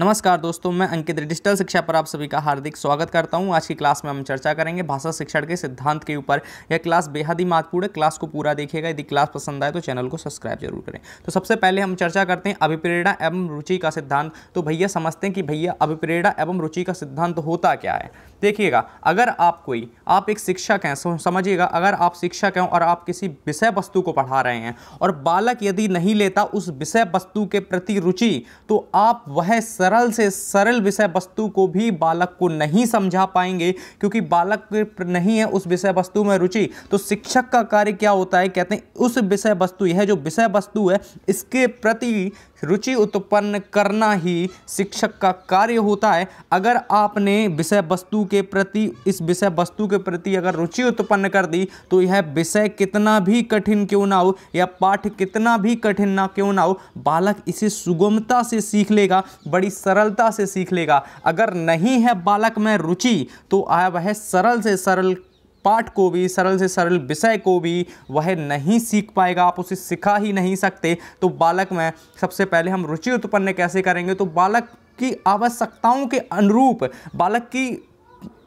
नमस्कार दोस्तों मैं अंकित डिजिटल शिक्षा पर आप सभी का हार्दिक स्वागत करता हूं आज की क्लास में हम चर्चा करेंगे भाषा शिक्षण के सिद्धांत के ऊपर यह क्लास बेहद ही महत्वपूर्ण है क्लास को पूरा देखिएगा यदि क्लास पसंद आए तो चैनल को सब्सक्राइब जरूर करें तो सबसे पहले हम चर्चा करते हैं अभिप्रेरणा एवं रुचि का सिद्धांत तो भैया समझते हैं कि भैया अभिप्रेरणा एवं रुचि का सिद्धांत होता क्या है देखिएगा अगर आप कोई आप एक शिक्षक हैं समझिएगा अगर आप शिक्षक हैं और आप किसी विषय वस्तु को पढ़ा रहे हैं और बालक यदि नहीं लेता उस विषय वस्तु के प्रति रुचि तो आप वह सरल से सरल विषय वस्तु को भी बालक को नहीं समझा पाएंगे क्योंकि बालक नहीं है उस विषय वस्तु में रुचि तो शिक्षक का कार्य क्या होता है कहते हैं उस विषय वस्तु यह जो विषय वस्तु है इसके प्रति रुचि उत्पन्न करना ही शिक्षक का कार्य होता है अगर आपने विषय वस्तु के प्रति इस विषय वस्तु के प्रति अगर रुचि उत्पन्न कर दी तो यह विषय कितना भी कठिन क्यों ना हो या पाठ कितना भी कठिन ना क्यों ना हो बालक इसे सुगमता से सीख लेगा बड़ी सरलता से सीख लेगा अगर नहीं है बालक में रुचि तो आया वह सरल से सरल पाठ को भी सरल से सरल विषय को भी वह नहीं सीख पाएगा आप उसे सिखा ही नहीं सकते तो बालक में सबसे पहले हम रुचि उत्पन्न कैसे करेंगे तो बालक की आवश्यकताओं के अनुरूप बालक की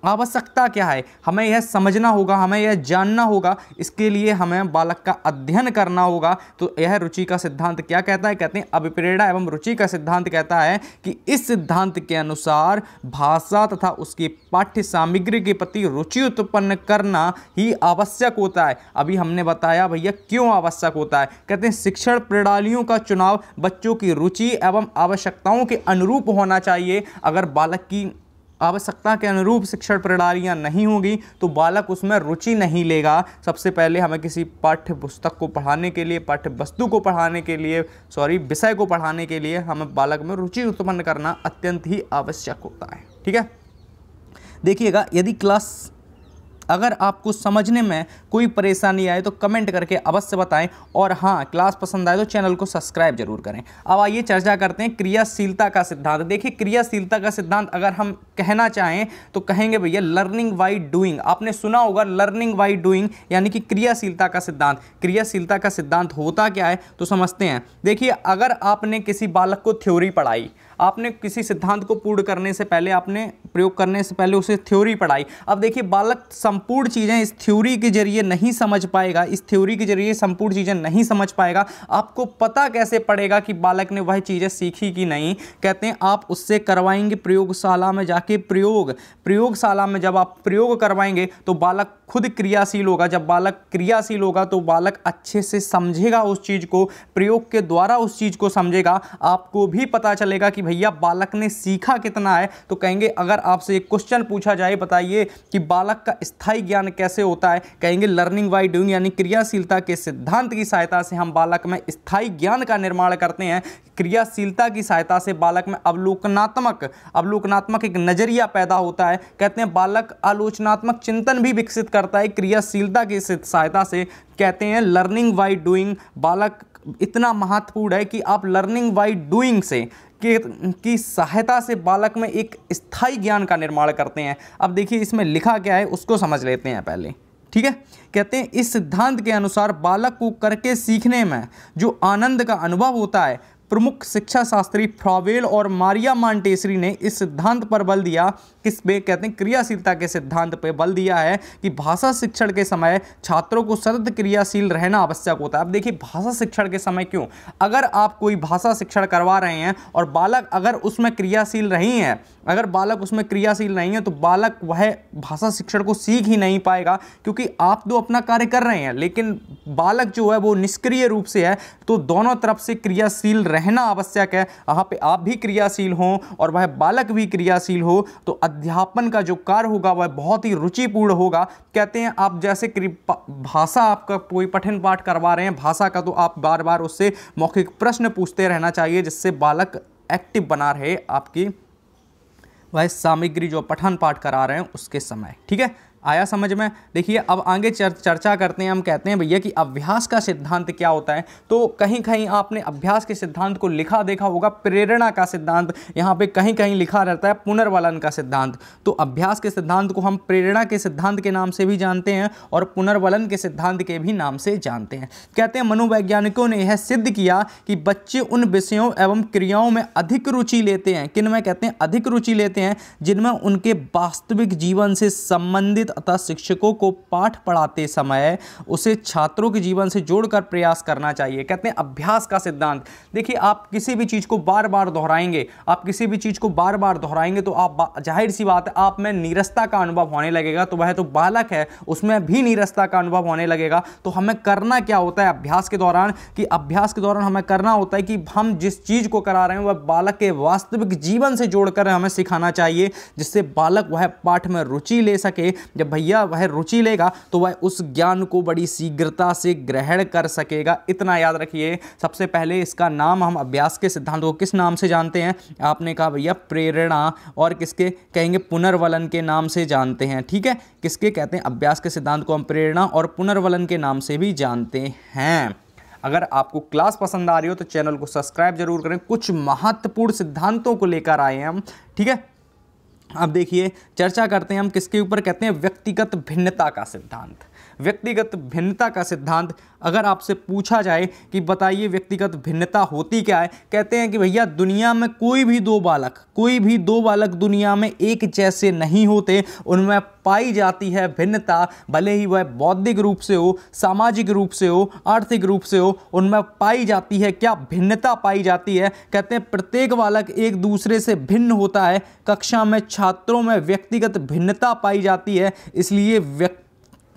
आवश्यकता क्या है हमें यह समझना होगा हमें यह जानना होगा इसके लिए हमें बालक का अध्ययन करना होगा तो यह रुचि का सिद्धांत क्या कहता है कहते हैं अभिप्रेरणा एवं रुचि का सिद्धांत कहता है कि इस सिद्धांत के अनुसार भाषा तथा उसकी पाठ्य सामग्री के प्रति रुचि उत्पन्न करना ही आवश्यक होता है अभी हमने बताया भैया क्यों आवश्यक होता है कहते हैं शिक्षण प्रणालियों का चुनाव बच्चों की रुचि एवं आवश्यकताओं के अनुरूप होना चाहिए अगर बालक की आवश्यकता के अनुरूप शिक्षण प्रणालियाँ नहीं होंगी तो बालक उसमें रुचि नहीं लेगा सबसे पहले हमें किसी पाठ्य पुस्तक को पढ़ाने के लिए पाठ्य वस्तु को पढ़ाने के लिए सॉरी विषय को पढ़ाने के लिए हमें बालक में रुचि उत्पन्न करना अत्यंत ही आवश्यक होता है ठीक है देखिएगा यदि क्लास अगर आपको समझने में कोई परेशानी आए तो कमेंट करके अवश्य बताएं और हाँ क्लास पसंद आए तो चैनल को सब्सक्राइब जरूर करें अब आइए चर्चा करते हैं क्रियाशीलता का सिद्धांत देखिए क्रियाशीलता का सिद्धांत अगर हम कहना चाहें तो कहेंगे भैया लर्निंग वाई डूइंग आपने सुना होगा लर्निंग वाई डूइंग यानी कि क्रियाशीलता का सिद्धांत क्रियाशीलता का सिद्धांत होता क्या है तो समझते हैं देखिए अगर आपने किसी बालक को थ्योरी पढ़ाई आपने किसी सिद्धांत को पूर्ण करने से पहले आपने प्रयोग करने से पहले उसे थ्योरी पढ़ाई अब देखिए बालक संपूर्ण चीज़ें इस थ्योरी के जरिए नहीं समझ पाएगा इस थ्योरी के जरिए संपूर्ण चीज़ें नहीं समझ पाएगा आपको पता कैसे पड़ेगा कि बालक ने वह चीज़ें सीखी कि नहीं कहते हैं आप उससे करवाएंगे प्रयोगशाला में जाके प्रयोग प्रयोगशाला में जब आप प्रयोग करवाएंगे तो बालक खुद क्रियाशील होगा जब बालक क्रियाशील होगा तो बालक अच्छे से समझेगा उस चीज़ को प्रयोग के द्वारा उस चीज़ को समझेगा आपको भी पता चलेगा कि भैया बालक ने सीखा कितना है तो कहेंगे अगर आपसे एक क्वेश्चन पूछा जाए बताइए कि बालक का स्थायी ज्ञान कैसे होता है कहेंगे लर्निंग बाई डूइंग यानी क्रियाशीलता के सिद्धांत की सहायता से हम बालक में स्थायी ज्ञान का निर्माण करते हैं क्रियाशीलता की सहायता से बालक में अवलोकनात्मक अवलोकनात्मक एक नज़रिया पैदा होता है कहते हैं बालक आलोचनात्मक चिंतन भी विकसित करता है क्रियाशीलता की सहायता से कहते हैं लर्निंग वाई डूइंग बालक इतना महत्वपूर्ण है कि आप लर्निंग वाई डूइंग से के की सहायता से बालक में एक स्थायी ज्ञान का निर्माण करते हैं अब देखिए इसमें लिखा क्या है उसको समझ लेते हैं पहले ठीक है कहते हैं इस सिद्धांत के अनुसार बालक को करके सीखने में जो आनंद का अनुभव होता है प्रमुख शिक्षा शास्त्री फ्रावेल और मारिया मांटेसरी ने इस सिद्धांत पर बल दिया किस पे कहते हैं क्रियाशीलता के सिद्धांत पर बल दिया है कि भाषा शिक्षण के समय छात्रों को सतत क्रियाशील रहना आवश्यक होता है अब देखिए भाषा शिक्षण के समय क्यों अगर आप कोई भाषा शिक्षण करवा रहे हैं और बालक अगर उसमें क्रियाशील नहीं है अगर बालक उसमें क्रियाशील नहीं है तो बालक वह भाषा शिक्षण को सीख ही नहीं पाएगा क्योंकि आप तो अपना कार्य कर रहे हैं लेकिन बालक जो है वो निष्क्रिय रूप से है तो दोनों तरफ से क्रियाशील रहना आवश्यक है यहाँ पे आप भी क्रियाशील हों और वह बालक भी क्रियाशील हो तो अध्यापन का जो कार्य होगा वह बहुत ही रुचिपूर्ण होगा कहते हैं आप जैसे भाषा आपका कोई पठन पाठ करवा रहे हैं भाषा का तो आप बार बार उससे मौखिक प्रश्न पूछते रहना चाहिए जिससे बालक एक्टिव बना रहे आपकी वह सामग्री जो पठन पाठ करा रहे हैं उसके समय ठीक है आया समझ में देखिए अब आगे चर, चर्चा करते हैं हम कहते हैं भैया कि अभ्यास का सिद्धांत क्या होता है तो कहीं कहीं आपने अभ्यास के सिद्धांत को लिखा देखा होगा प्रेरणा का सिद्धांत यहाँ पे कहीं कहीं लिखा रहता है पुनर्वलन का सिद्धांत तो अभ्यास के सिद्धांत को हम प्रेरणा के सिद्धांत के नाम से भी जानते हैं और पुनर्वलन के सिद्धांत के भी नाम से जानते हैं कहते हैं मनोवैज्ञानिकों ने यह सिद्ध किया कि बच्चे उन विषयों एवं क्रियाओं में अधिक रुचि लेते हैं किन में कहते हैं अधिक रुचि लेते हैं जिनमें उनके वास्तविक जीवन से संबंधित अतः शिक्षकों को पाठ पढ़ाते समय उसे छात्रों के जीवन से जोड़कर प्रयास करना चाहिए कहते हैं अभ्यास का सिद्धांत देखिए आप किसी भी चीज़ को बार बार दोहराएंगे आप किसी भी चीज़ को बार बार दोहराएंगे तो आप जाहिर सी बात है आप में निरस्ता का अनुभव होने लगेगा तो वह तो बालक है उसमें भी निरस्ता का अनुभव होने लगेगा तो हमें करना क्या होता है अभ्यास के दौरान कि अभ्यास के दौरान हमें करना होता है कि हम जिस चीज़ को करा रहे हैं वह बालक के वास्तविक जीवन से जोड़कर हमें सिखाना चाहिए जिससे बालक वह पाठ में रुचि ले सके जब जब भैया वह रुचि लेगा तो वह उस ज्ञान को बड़ी शीघ्रता से ग्रहण कर सकेगा इतना याद रखिए सबसे पहले इसका नाम हम अभ्यास के सिद्धांत को किस नाम से जानते हैं आपने कहा भैया प्रेरणा और किसके कहेंगे पुनर्वलन के नाम से जानते हैं ठीक है किसके कहते हैं अभ्यास के सिद्धांत को हम प्रेरणा और पुनर्वलन के नाम से भी जानते हैं अगर आपको क्लास पसंद आ रही हो तो चैनल को सब्सक्राइब जरूर करें कुछ महत्वपूर्ण सिद्धांतों को लेकर आए हैं हम ठीक है अब देखिए चर्चा करते हैं हम किसके ऊपर कहते हैं व्यक्तिगत भिन्नता का सिद्धांत व्यक्तिगत भिन्नता का सिद्धांत अगर आपसे पूछा जाए कि बताइए व्यक्तिगत भिन्नता होती क्या है कहते हैं कि भैया दुनिया में कोई भी दो बालक कोई भी दो बालक दुनिया में एक जैसे नहीं होते उनमें पाई जाती है भिन्नता भले ही वह बौद्धिक रूप से हो सामाजिक रूप से हो आर्थिक रूप से हो उनमें पाई जाती है क्या भिन्नता पाई जाती है कहते हैं प्रत्येक बालक एक दूसरे से भिन्न होता है कक्षा में छात्रों में व्यक्तिगत भिन्नता पाई जाती है इसलिए व्यक्ति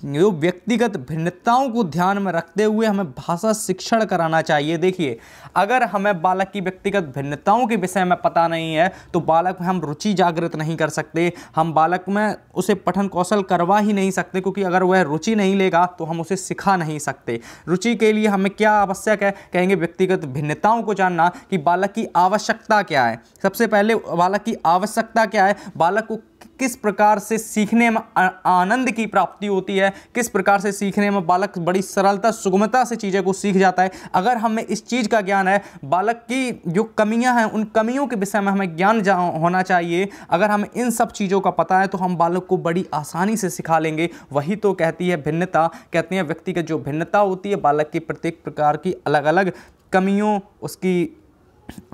जो व्यक्तिगत भिन्नताओं को ध्यान में रखते हुए हमें भाषा शिक्षण कराना चाहिए देखिए अगर हमें बालक की व्यक्तिगत भिन्नताओं के विषय में पता नहीं है तो बालक में हम रुचि जागृत नहीं कर सकते हम बालक में उसे पठन कौशल करवा ही नहीं सकते क्योंकि अगर वह रुचि नहीं लेगा तो हम उसे सिखा नहीं सकते रुचि के लिए हमें क्या आवश्यक है कहेंगे व्यक्तिगत भिन्नताओं को जानना कि बालक की आवश्यकता क्या है सबसे पहले बालक की आवश्यकता क्या है बालक को किस प्रकार से सीखने में आनंद की प्राप्ति होती है किस प्रकार से सीखने में बालक बड़ी सरलता सुगमता से चीज़ें को सीख जाता है अगर हमें इस चीज़ का ज्ञान है बालक की जो कमियां हैं उन कमियों के विषय में हमें ज्ञान होना चाहिए अगर हमें इन सब चीज़ों का पता है तो हम बालक को बड़ी आसानी से सिखा लेंगे वही तो कहती है भिन्नता कहते हैं व्यक्ति की जो भिन्नता होती है बालक की प्रत्येक प्रकार की अलग अलग कमियों उसकी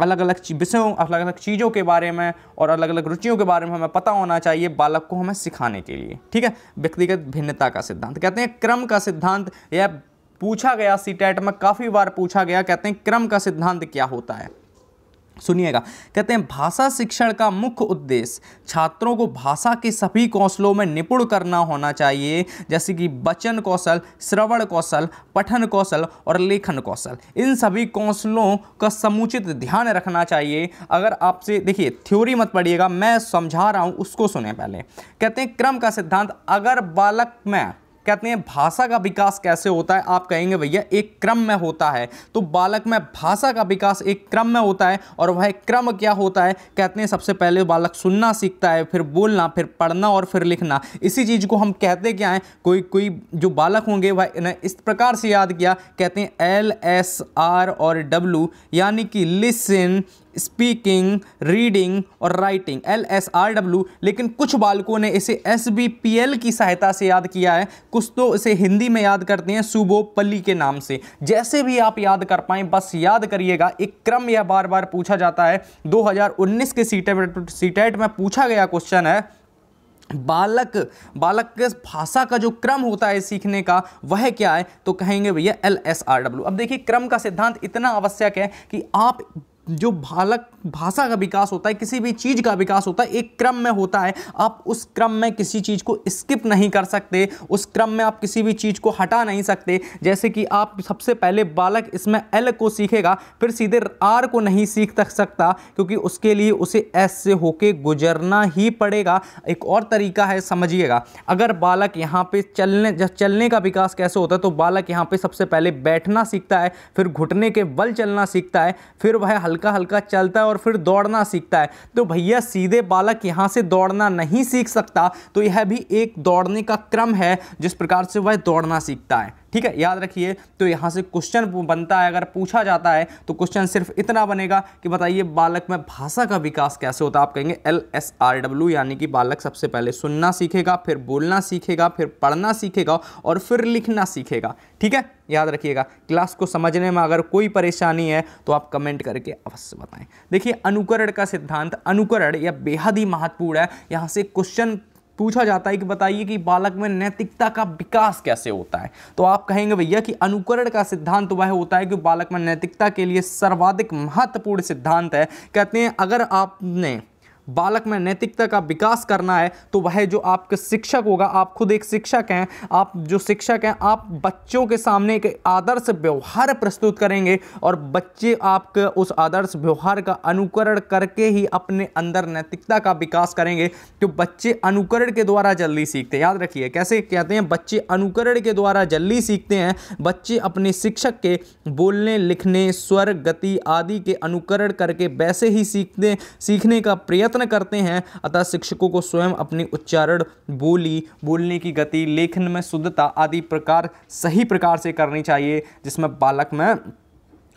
अलग अलग विषयों अलग अलग चीज़ों के बारे में और अलग अलग रुचियों के बारे में हमें पता होना चाहिए बालक को हमें सिखाने के लिए ठीक है व्यक्तिगत भिन्नता का सिद्धांत कहते हैं क्रम का सिद्धांत यह पूछा गया सी e में काफ़ी बार पूछा गया कहते हैं क्रम का सिद्धांत क्या होता है सुनिएगा कहते हैं भाषा शिक्षण का मुख्य उद्देश्य छात्रों को भाषा के सभी कौशलों में निपुण करना होना चाहिए जैसे कि वचन कौशल श्रवण कौशल पठन कौशल और लेखन कौशल इन सभी कौशलों का समुचित ध्यान रखना चाहिए अगर आपसे देखिए थ्योरी मत पढ़िएगा मैं समझा रहा हूँ उसको सुने पहले कहते हैं क्रम का सिद्धांत अगर बालक में कहते हैं भाषा का विकास कैसे होता है आप कहेंगे भैया एक क्रम में होता है तो बालक में भाषा का विकास एक क्रम में होता है और वह क्रम क्या होता है कहते हैं सबसे पहले बालक सुनना सीखता है फिर बोलना फिर पढ़ना और फिर लिखना इसी चीज़ को हम कहते क्या हैं कोई कोई जो बालक होंगे वह इन्हें इस प्रकार से याद किया कहते हैं एल एस आर और डब्लू यानी कि लिसन स्पीकिंग रीडिंग और writing L S R W लेकिन कुछ बालकों ने इसे एस बी पी एल की सहायता से याद किया है कुछ तो इसे हिंदी में याद करते हैं सुबो पली के नाम से जैसे भी आप याद कर पाए बस याद करिएगा एक क्रम यह बार बार पूछा जाता है 2019 के सीटेट सीटेट e e में पूछा गया क्वेश्चन है बालक बालक के भाषा का जो क्रम होता है सीखने का वह क्या है तो कहेंगे भैया एल एस आर डब्ल्यू अब देखिए क्रम का सिद्धांत इतना आवश्यक है कि आप जो बालक भाषा का विकास होता है किसी भी चीज़ का विकास होता है एक क्रम में होता है आप उस क्रम में किसी चीज़ को स्किप नहीं कर सकते उस क्रम में आप किसी भी चीज़ को हटा नहीं सकते जैसे कि आप सबसे पहले बालक इसमें एल को सीखेगा फिर सीधे आर को नहीं सीख तक सकता क्योंकि उसके लिए उसे एस से होके गुजरना ही पड़ेगा एक और तरीका है समझिएगा अगर बालक यहाँ पे चलने चलने का विकास कैसे होता है तो बालक यहाँ पे सबसे पहले बैठना सीखता है फिर घुटने के बल चलना सीखता है फिर वह हल्का हल्का हल्का चलता है और फिर दौड़ना सीखता है तो भैया सीधे बालक यहाँ से दौड़ना नहीं सीख सकता तो यह भी एक दौड़ने का क्रम है जिस प्रकार से वह दौड़ना सीखता है ठीक है याद रखिए तो यहाँ से क्वेश्चन बनता है अगर पूछा जाता है तो क्वेश्चन सिर्फ इतना बनेगा कि बताइए बालक में भाषा का विकास कैसे होता है आप कहेंगे एल एस आर डब्ल्यू यानी कि बालक सबसे पहले सुनना सीखेगा फिर बोलना सीखेगा फिर पढ़ना सीखेगा और फिर लिखना सीखेगा ठीक है याद रखिएगा क्लास को समझने में अगर कोई परेशानी है तो आप कमेंट करके अवश्य बताएं देखिए अनुकरण का सिद्धांत अनुकरण यह बेहद ही महत्वपूर्ण है यहाँ से क्वेश्चन पूछा जाता है कि बताइए कि बालक में नैतिकता का विकास कैसे होता है तो आप कहेंगे भैया कि अनुकरण का सिद्धांत वह होता है कि बालक में नैतिकता के लिए सर्वाधिक महत्वपूर्ण सिद्धांत है कहते हैं अगर आपने बालक में नैतिकता का विकास करना है तो वह जो आपके शिक्षक होगा आप खुद एक शिक्षक हैं आप जो शिक्षक हैं आप बच्चों के सामने एक आदर्श व्यवहार प्रस्तुत करेंगे और बच्चे आपके उस आदर्श व्यवहार का अनुकरण करके ही अपने अंदर नैतिकता का विकास करेंगे तो बच्चे अनुकरण के द्वारा जल्दी सीखते हैं याद रखिए कैसे कहते हैं बच्चे अनुकरण के द्वारा जल्दी सीखते हैं बच्चे अपने शिक्षक के बोलने लिखने स्वर गति आदि के अनुकरण करके वैसे ही सीखते सीखने का प्रयत्न प्रयत्न करते हैं अतः शिक्षकों को स्वयं अपनी उच्चारण बोली बोलने की गति लेखन में शुद्धता आदि प्रकार सही प्रकार से करनी चाहिए जिसमें बालक में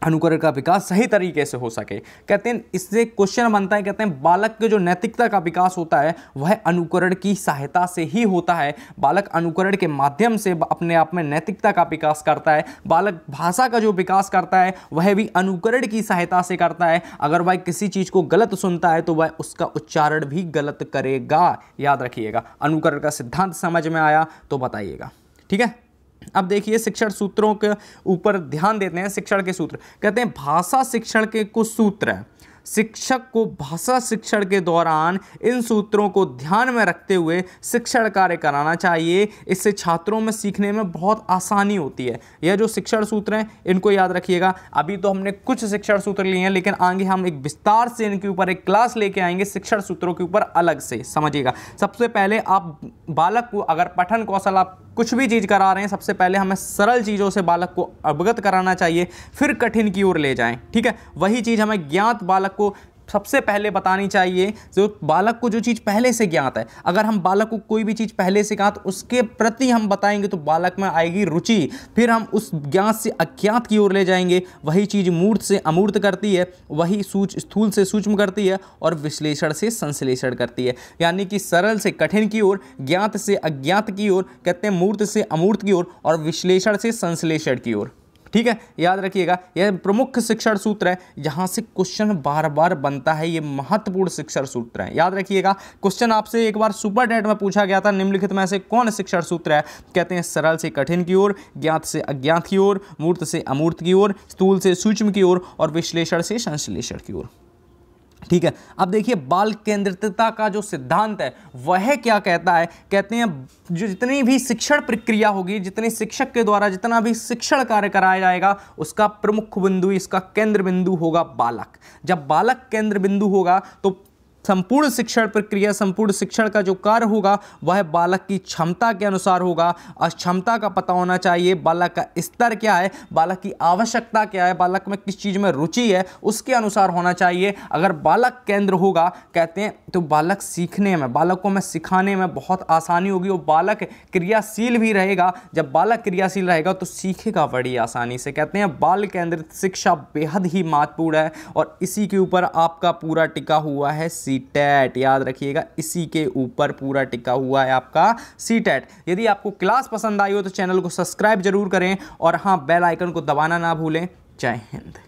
अनुकरण का विकास सही तरीके से हो सके कहते हैं इससे क्वेश्चन बनता है कहते हैं बालक के जो नैतिकता का विकास होता है वह अनुकरण की सहायता से ही होता है बालक अनुकरण के माध्यम से अपने आप में नैतिकता का विकास करता है बालक भाषा का जो विकास करता है वह भी अनुकरण की सहायता से करता है अगर वह किसी चीज़ को गलत सुनता है तो वह उसका उच्चारण भी गलत करेगा याद रखिएगा अनुकरण का सिद्धांत समझ में आया तो बताइएगा ठीक है अब देखिए शिक्षण सूत्रों के ऊपर ध्यान देते हैं शिक्षण के सूत्र कहते हैं भाषा शिक्षण के कुछ सूत्र हैं शिक्षक को भाषा शिक्षण के दौरान इन सूत्रों को ध्यान में रखते हुए शिक्षण कार्य कराना चाहिए इससे छात्रों में सीखने में बहुत आसानी होती है यह जो शिक्षण सूत्र हैं इनको याद रखिएगा अभी तो हमने कुछ शिक्षण सूत्र लिए हैं लेकिन आगे हम एक विस्तार से इनके ऊपर एक क्लास लेके आएंगे शिक्षण सूत्रों के ऊपर अलग से समझिएगा सबसे पहले आप बालक को अगर पठन कौशल आप कुछ भी चीज़ करा रहे हैं सबसे पहले हमें सरल चीज़ों से बालक को अवगत कराना चाहिए फिर कठिन की ओर ले जाएं ठीक है वही चीज़ हमें ज्ञात बालक को सबसे पहले बतानी चाहिए जो बालक को जो चीज़ पहले से ज्ञात है अगर हम बालक को कोई भी चीज़ पहले से ज्ञात उसके प्रति हम बताएंगे तो बालक में आएगी रुचि फिर हम उस ज्ञात से अज्ञात की ओर ले जाएंगे वही चीज़ मूर्त से अमूर्त करती है वही सूच स्थूल से सूक्ष्म करती है और विश्लेषण से संश्लेषण करती है यानी कि सरल से कठिन की ओर ज्ञात से अज्ञात की ओर कहते हैं मूर्त से अमूर्त की ओर और, और विश्लेषण से संश्लेषण की ओर ठीक है याद रखिएगा यह प्रमुख शिक्षण सूत्र है जहां से क्वेश्चन बार बार बनता है ये महत्वपूर्ण शिक्षण सूत्र है याद रखिएगा क्वेश्चन आपसे एक बार सुपर डेट में पूछा गया था निम्नलिखित में से कौन शिक्षण सूत्र है कहते हैं सरल से कठिन की ओर ज्ञात से अज्ञात की ओर मूर्त से अमूर्त की ओर स्थूल से सूक्ष्म की ओर और विश्लेषण से संश्लेषण की ओर ठीक है अब देखिए बाल केंद्रितता का जो सिद्धांत है वह क्या कहता है कहते हैं जो जितनी भी शिक्षण प्रक्रिया होगी जितने शिक्षक के द्वारा जितना भी शिक्षण कार्य कराया जाएगा उसका प्रमुख बिंदु इसका केंद्र बिंदु होगा बालक जब बालक केंद्र बिंदु होगा तो संपूर्ण शिक्षण प्रक्रिया संपूर्ण शिक्षण का जो कार्य होगा वह बालक की क्षमता के अनुसार होगा अक्षमता का पता होना चाहिए बालक का स्तर क्या है बालक की आवश्यकता क्या है बालक में किस चीज़ में रुचि है उसके अनुसार होना चाहिए अगर बालक केंद्र होगा कहते हैं तो बालक सीखने में बालक को मैं सिखाने में बहुत आसानी होगी और बालक क्रियाशील भी रहेगा जब बालक क्रियाशील रहेगा तो सीखेगा बड़ी आसानी से कहते हैं बाल केंद्रित शिक्षा बेहद ही महत्वपूर्ण है और इसी के ऊपर आपका पूरा टिका हुआ है सी सी टैट याद रखिएगा इसी के ऊपर पूरा टिका हुआ है आपका सी टैट यदि आपको क्लास पसंद आई हो तो चैनल को सब्सक्राइब जरूर करें और हाँ बेल आइकन को दबाना ना भूलें जय हिंद